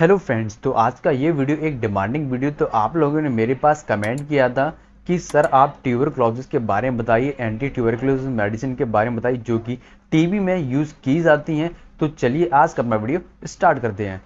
hello friends तो आज का ये वीडियो एक डिमांडिंग वीडियो तो आप लोगों ने मेरे पास कमेंट किया था कि सर आप ट्यूबरक्लोसिस के बारे में बताइए एंटी ट्यूबरक्लोसिस मेडिसिन के बारे में बताइए जो कि टीबी में यूज़ की जाती हैं तो चलिए आज का अपना वीडियो स्टार्ट करते हैं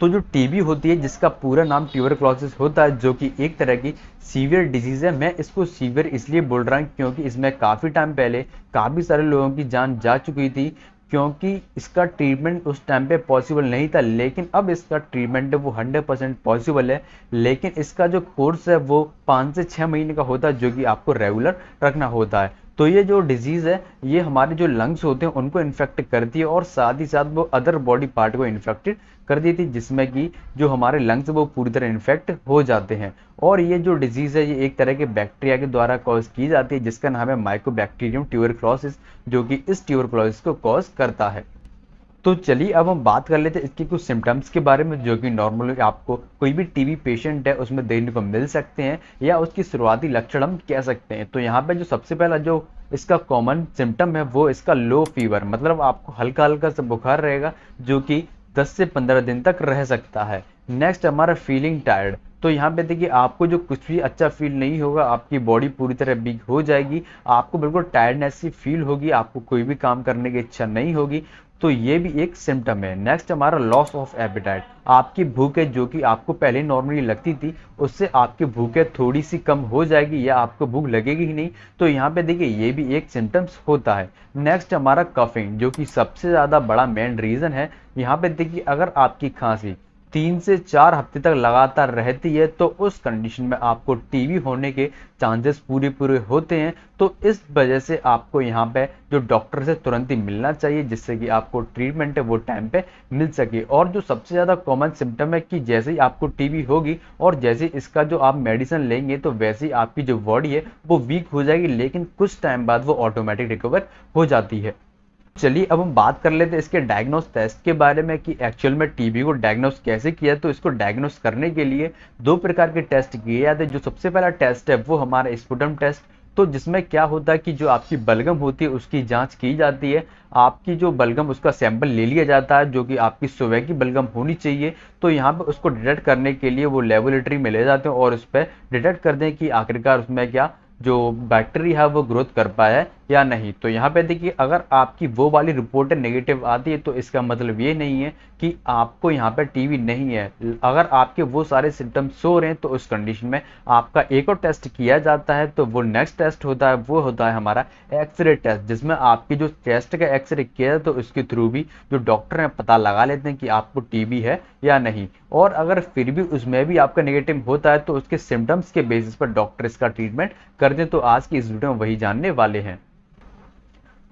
तो जो टीबी होती है जिसका पूरा नाम ट्यूबरक्लोसिस होता है जो कि एक तरह की सीवियर डिजीज़ है मैं इसको सीवियर इसलिए बोल रहा हूँ क्योंकि इसमें काफ़ी टाइम पहले काफ़ी सारे लोगों की जान जा चुकी थी क्योंकि इसका ट्रीटमेंट उस टाइम पे पॉसिबल नहीं था लेकिन अब इसका ट्रीटमेंट वो हंड्रेड परसेंट पॉसिबल है लेकिन इसका जो कोर्स है वो पाँच से छः महीने का होता है जो कि आपको रेगुलर रखना होता है तो ये जो डिजीज़ है ये हमारे जो लंग्स होते हैं उनको इन्फेक्ट करती है और साथ ही साथ वो अदर बॉडी पार्ट को इन्फेक्टेड कर देती है जिसमें कि जो हमारे लंग्स वो पूरी तरह इन्फेक्ट हो जाते हैं और ये जो डिजीज़ है ये एक तरह के बैक्टीरिया के द्वारा कॉज की जाती है जिसका नाम है माइकोबैक्टीरियम ट्यूबरक्लोसिस जो कि इस ट्यूबरक्लोसिस को कॉज करता है तो चलिए अब हम बात कर लेते हैं इसके कुछ सिम्टम्स के बारे में जो कि नॉर्मल आपको कोई भी टीबी पेशेंट है उसमें देखने को मिल सकते हैं या उसकी शुरुआती लक्षण हम कह सकते हैं तो यहाँ पे जो सबसे पहला जो इसका कॉमन सिम्टम है वो इसका लो फीवर मतलब आपको हल्का हल्का सा बुखार रहेगा जो कि 10 से 15 दिन तक रह सकता है नेक्स्ट हमारा फीलिंग टायर्ड तो यहाँ पे देखिए आपको जो कुछ भी अच्छा फील नहीं होगा आपकी बॉडी पूरी तरह बिग हो जाएगी आपको बिल्कुल टायर्डनेस सी फील होगी आपको कोई भी काम करने की इच्छा नहीं होगी तो ये भी एक सिम्टम है नेक्स्ट हमारा लॉस ऑफ एपिटाइट आपकी भूख है जो कि आपको पहले नॉर्मली लगती थी उससे आपकी भूख है थोड़ी सी कम हो जाएगी या आपको भूख लगेगी ही नहीं तो यहाँ पे देखिए ये भी एक सिम्टम्स होता है नेक्स्ट हमारा कफिंग जो कि सबसे ज़्यादा बड़ा मेन रीज़न है यहाँ पे देखिए अगर आपकी खांसी तीन से चार हफ्ते तक लगातार रहती है तो उस कंडीशन में आपको टीबी होने के चांसेस पूरे पूरे होते हैं तो इस वजह से आपको यहाँ पे जो डॉक्टर से तुरंत ही मिलना चाहिए जिससे कि आपको ट्रीटमेंट है वो टाइम पे मिल सके और जो सबसे ज़्यादा कॉमन सिम्टम है कि जैसे ही आपको टीबी होगी और जैसे इसका जो आप मेडिसिन लेंगे तो वैसे ही आपकी जो बॉडी है वो वीक हो जाएगी लेकिन कुछ टाइम बाद वो ऑटोमेटिक रिकवर हो जाती है चलिए अब हम बात कर लेते हैं इसके डायग्नोस टेस्ट के बारे में कि एक्चुअल में टीबी को डायग्नोस कैसे किया तो इसको डायग्नोस करने के लिए दो प्रकार के टेस्ट किए जाते हैं जो सबसे पहला टेस्ट है वो हमारा स्पुटम टेस्ट तो जिसमें क्या होता है कि जो आपकी बलगम होती है उसकी जांच की जाती है आपकी जो बलगम उसका सैंपल ले लिया जाता है जो कि आपकी सुबह की बलगम होनी चाहिए तो यहाँ पर उसको डिटेक्ट करने के लिए वो लेबोरेटरी में ले जाते हैं और उस पर डिटेक्ट कर दें कि आखिरकार उसमें क्या जो बैक्टीरिया है वो ग्रोथ कर पाया है या नहीं तो यहाँ पे देखिए अगर आपकी वो वाली रिपोर्ट नेगेटिव आती है तो इसका मतलब ये नहीं है कि आपको यहाँ पे टीवी नहीं है अगर आपके वो सारे सिम्टम्स सो रहे हैं तो उस कंडीशन में आपका एक और टेस्ट किया जाता है तो वो नेक्स्ट टेस्ट होता है वो होता है हमारा एक्सरे टेस्ट जिसमें आपकी जो टेस्ट का एक्सरे किया जाए तो उसके थ्रू भी जो डॉक्टर हैं पता लगा लेते हैं कि आपको टी है या नहीं और अगर फिर भी उसमें भी आपका नेगेटिव होता है तो उसके सिम्टम्स के बेसिस पर डॉक्टर इसका ट्रीटमेंट कर दें तो आज की इस वीडियो में वही जानने वाले हैं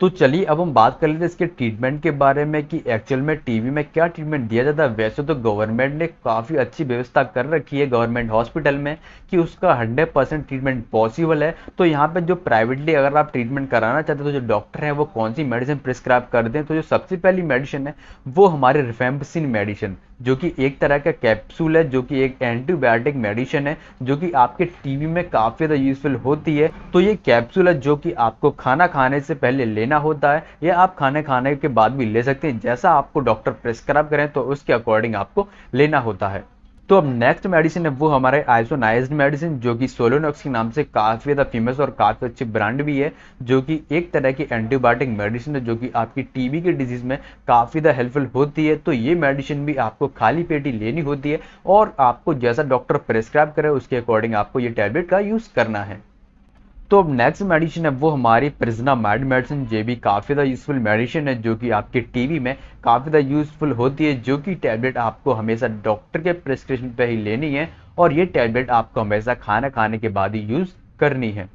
तो चलिए अब हम बात कर लेते हैं इसके ट्रीटमेंट के बारे में कि एक्चुअल में टीबी में क्या ट्रीटमेंट दिया जाता है वैसे तो गवर्नमेंट ने काफ़ी अच्छी व्यवस्था कर रखी है गवर्नमेंट हॉस्पिटल में कि उसका 100 परसेंट ट्रीटमेंट पॉसिबल है तो यहाँ पे जो प्राइवेटली अगर आप ट्रीटमेंट कराना चाहते हो तो जो डॉक्टर है वो कौन सी मेडिसिन प्रिस्क्राइब कर दें तो जो सबसे पहली मेडिसिन है वो हमारे रिफेम्पसिन मेडिसिन जो कि एक तरह का कैप्सूल है जो कि एक एंटीबायोटिक मेडिसिन है जो कि आपके टीवी में काफ़ी ज़्यादा यूजफुल होती है तो ये कैप्सूल है जो कि आपको खाना खाने से पहले लेना होता है या आप खाने खाने के बाद भी ले सकते हैं जैसा आपको डॉक्टर प्रिस्क्राइब करें तो उसके अकॉर्डिंग आपको लेना होता है तो अब नेक्स्ट मेडिसिन है वो हमारे आइसोनाइज मेडिसिन जो कि सोलोनॉक्स के नाम से काफ़ी ज़्यादा फेमस और काफ़ी अच्छी ब्रांड भी है जो कि एक तरह की एंटीबायोटिक मेडिसिन है जो कि आपकी टीबी के डिजीज़ में काफ़ी ज़्यादा हेल्पफुल होती है तो ये मेडिसिन भी आपको खाली पेटी लेनी होती है और आपको जैसा डॉक्टर प्रेस्क्राइब करे उसके अकॉर्डिंग आपको ये टैबलेट का यूज़ करना है तो अब नेक्स्ट मेडिसिन है वो हमारी प्रिजना मैड मेडिसिन ये भी काफ़ी ज़्यादा यूज़फुल मेडिसिन है जो कि आपके टीवी में काफ़ी ज़्यादा यूज़फुल होती है जो कि टैबलेट आपको हमेशा डॉक्टर के प्रिस्क्रिप्शन पर ही लेनी है और ये टैबलेट आपको हमेशा खाना खाने के बाद ही यूज़ करनी है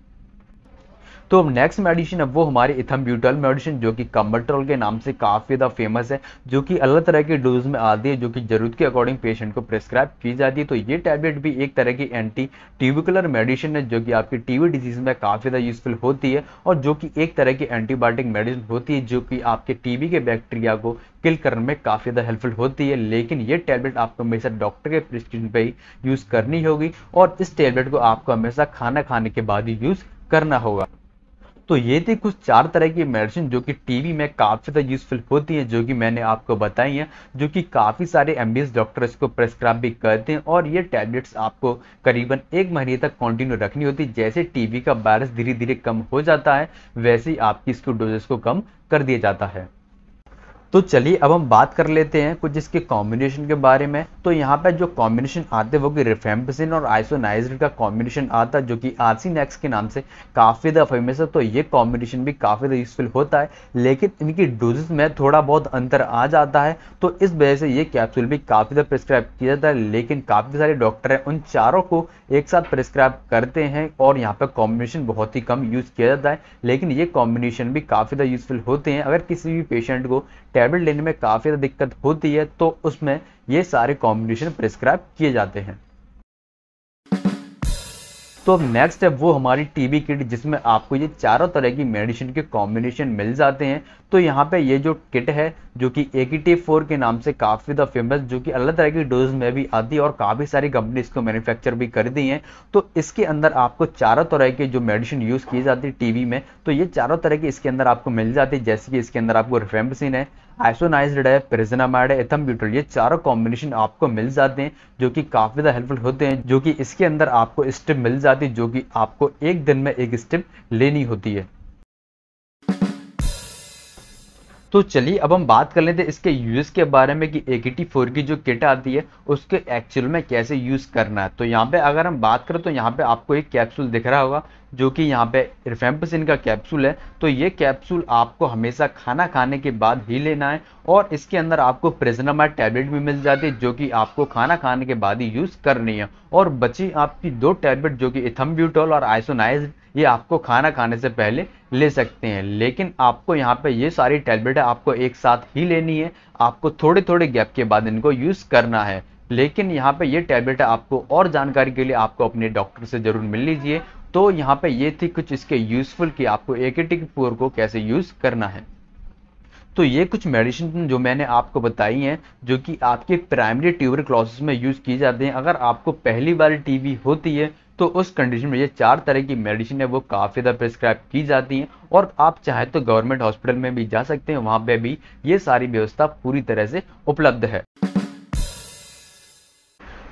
तो नेक्स्ट मेडिसिन है वो हमारे इथम ब्यूटल मेडिसिन जो कि कम्बट्रोल के नाम से काफ़ी ज़्यादा फेमस है जो कि अलग तरह की डोज में आती है जो कि जरूरत के अकॉर्डिंग पेशेंट को प्रेस्क्राइब की जाती है तो ये टैबलेट भी एक तरह की एंटी ट्यूबिकुलर मेडिसिन है जो कि आपकी टीवी डिजीज़ में काफ़ी ज़्यादा यूजफुल होती है और जो कि एक तरह की एंटीबायोटिक मेडिसिन होती है जो कि आपके टीबी के बैक्टीरिया को किल करने में काफ़ी ज़्यादा हेल्पफुल होती है लेकिन ये टैबलेट आपको हमेशा डॉक्टर के प्रिस्क्रिप्शन पे ही यूज़ करनी होगी और इस टैबलेट को आपको हमेशा खाना खाने के बाद ही यूज़ करना होगा तो ये थी कुछ चार तरह की मेडिसिन जो कि टीवी में काफ़ी ज़्यादा यूजफुल होती है जो कि मैंने आपको बताई हैं जो कि काफ़ी सारे एमबीएस डॉक्टर इसको प्रेस्क्राइब भी करते हैं और ये टैबलेट्स आपको करीबन एक महीने तक कंटिन्यू रखनी होती है जैसे टीवी का वायरस धीरे धीरे कम हो जाता है वैसे ही आपकी इसको डोजेस को कम कर दिया जाता है तो चलिए अब हम बात कर लेते हैं कुछ इसके कॉम्बिनेशन के बारे में तो यहाँ पर जो कॉम्बिनेशन आते हैं वो कि रिफेम्पसिन और आइसोनाइजर का कॉम्बिनेशन आता है जो कि नेक्स के नाम से काफ़ी ज़्यादा फेमस है तो ये कॉम्बिनेशन भी काफ़ी ज़्यादा यूजफुल होता है लेकिन इनकी डोजेस में थोड़ा बहुत अंतर आ जाता है तो इस वजह से ये कैप्सूल भी काफ़ी ज़्यादा प्रिस्क्राइब किया जाता है लेकिन काफ़ी सारे डॉक्टर हैं उन चारों को एक साथ प्रिस्क्राइब करते हैं और यहाँ पर कॉम्बिनेशन बहुत ही कम यूज़ किया जाता है लेकिन ये कॉम्बिनेशन भी काफ़ी ज़्यादा यूजफुल होते हैं अगर किसी भी पेशेंट को टैबलेट लेने में काफ़ी ज़्यादा दिक्कत होती है तो उसमें ये सारे कॉम्बिनेशन प्रिस्क्राइब किए जाते हैं तो अब नेक्स्ट है वो हमारी टीबी किट जिसमें आपको ये चारों तरह की मेडिसिन के कॉम्बिनेशन मिल जाते हैं तो यहाँ पे ये जो किट है जो कि ए की फोर के नाम से काफ़ी ज़्यादा फेमस जो कि अलग तरह की डोज में भी आती है और काफ़ी सारी कंपनी इसको मैन्युफैक्चर भी कर दी हैं तो इसके अंदर आपको चारों तरह के जो मेडिसिन यूज़ की जाती है टीबी में तो ये चारों तरह की इसके अंदर आपको मिल जाती है जैसे कि इसके अंदर आपको रिफेम्बसिन है आइसोनाइज्ड है प्रेजनामाइड है ब्यूटल ये चारों कॉम्बिनेशन आपको मिल जाते हैं जो कि काफ़ी ज़्यादा हेल्पफुल होते हैं जो कि इसके अंदर आपको स्टेप मिल जाती है जो कि आपको एक दिन में एक स्टेप लेनी होती है तो चलिए अब हम बात कर लेते हैं इसके यूज़ के बारे में कि ए फोर की जो किट आती है उसके एक्चुअल में कैसे यूज़ करना है तो यहाँ पे अगर हम बात करें तो यहाँ पे आपको एक कैप्सूल दिख रहा होगा जो कि यहाँ पे रिफेम्पसिन का कैप्सूल है तो ये कैप्सूल आपको हमेशा खाना खाने के बाद ही लेना है और इसके अंदर आपको प्रेजनामा टैबलेट भी मिल जाती है जो कि आपको खाना खाने के बाद ही यूज़ करनी है और बची आपकी दो टैबलेट जो कि इथम्ब्यूटोल और आइसोनाइज ये आपको खाना खाने से पहले ले सकते हैं लेकिन आपको यहाँ पे ये सारी टैबलेट आपको एक साथ ही लेनी है आपको थोड़े थोड़े गैप के बाद इनको यूज़ करना है लेकिन यहाँ पे ये टैबलेट आपको और जानकारी के लिए आपको अपने डॉक्टर से ज़रूर मिल लीजिए तो यहाँ पे ये थी कुछ इसके यूज़फुल की आपको एक पोर को कैसे यूज़ करना है तो ये कुछ मेडिसिन जो मैंने आपको बताई हैं जो कि आपके प्राइमरी ट्यूबर क्लॉसिस में यूज़ की जाते हैं अगर आपको पहली बार टीबी होती है तो उस कंडीशन में ये चार तरह की मेडिसिन है वो काफ़ी ज़्यादा प्रिस्क्राइब की जाती हैं और आप चाहे तो गवर्नमेंट हॉस्पिटल में भी जा सकते हैं वहाँ पे भी ये सारी व्यवस्था पूरी तरह से उपलब्ध है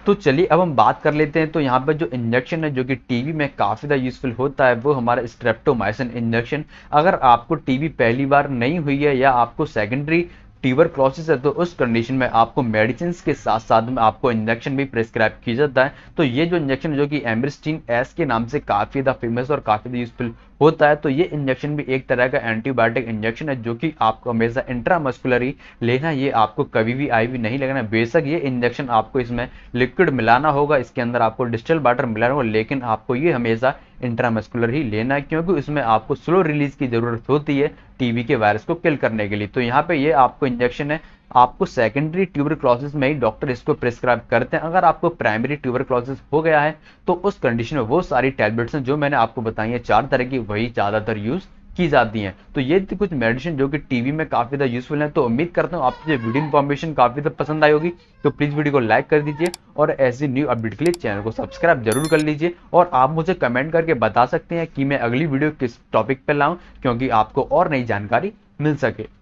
तो चलिए अब हम बात कर लेते हैं तो यहाँ पर जो इंजेक्शन है जो कि टीवी में काफ़ी ज़्यादा यूज़फुल होता है वो हमारा स्ट्रेप्टोमाइसिन इंजेक्शन अगर आपको टीवी पहली बार नहीं हुई है या आपको सेकेंडरी टीवर क्लॉसिस है तो उस कंडीशन में आपको मेडिसिन के साथ साथ में आपको इंजेक्शन भी प्रेस्क्राइब किया जाता है तो ये जो इंजेक्शन जो कि एम्ब्रिस्टीन एस के नाम से काफ़ी ज़्यादा फेमस और काफ़ी ज़्यादा यूजफुल होता है तो ये इंजेक्शन भी एक तरह का एंटीबायोटिक इंजेक्शन है जो कि आपको हमेशा इंट्रामस्कुलरी लेना ये आपको कभी भी आई भी नहीं लगना बेशक ये इंजेक्शन आपको इसमें लिक्विड मिलाना होगा इसके अंदर आपको डिस्टल वाटर मिलाना होगा लेकिन आपको ये हमेशा इंट्रामस्कुलर ही लेना है क्योंकि इसमें आपको स्लो रिलीज की ज़रूरत होती है टीबी के वायरस को किल करने के लिए तो यहाँ पे ये आपको इंजेक्शन है आपको सेकेंडरी ट्यूबर क्लॉसिस में ही डॉक्टर इसको प्रिस्क्राइब करते हैं अगर आपको प्राइमरी ट्यूबर क्लॉसिस हो गया है तो उस कंडीशन में वो सारी टैबलेट्स हैं जो मैंने आपको बताई हैं चार तरह की वही ज़्यादातर यूज़ की जाती हैं तो ये थी तो कुछ मेडिसिन जो कि टीवी में काफ़ी ज़्यादा यूजफुल है तो उम्मीद करता हूँ आपको ये वीडियो इन्फॉर्मेशन काफ़ी ज़्यादा पसंद आई होगी तो प्लीज़ वीडियो को लाइक कर दीजिए और ऐसी न्यू अपडेट के लिए चैनल को सब्सक्राइब जरूर कर लीजिए और आप मुझे कमेंट करके बता सकते हैं कि मैं अगली वीडियो किस टॉपिक पर लाऊँ क्योंकि आपको और नई जानकारी मिल सके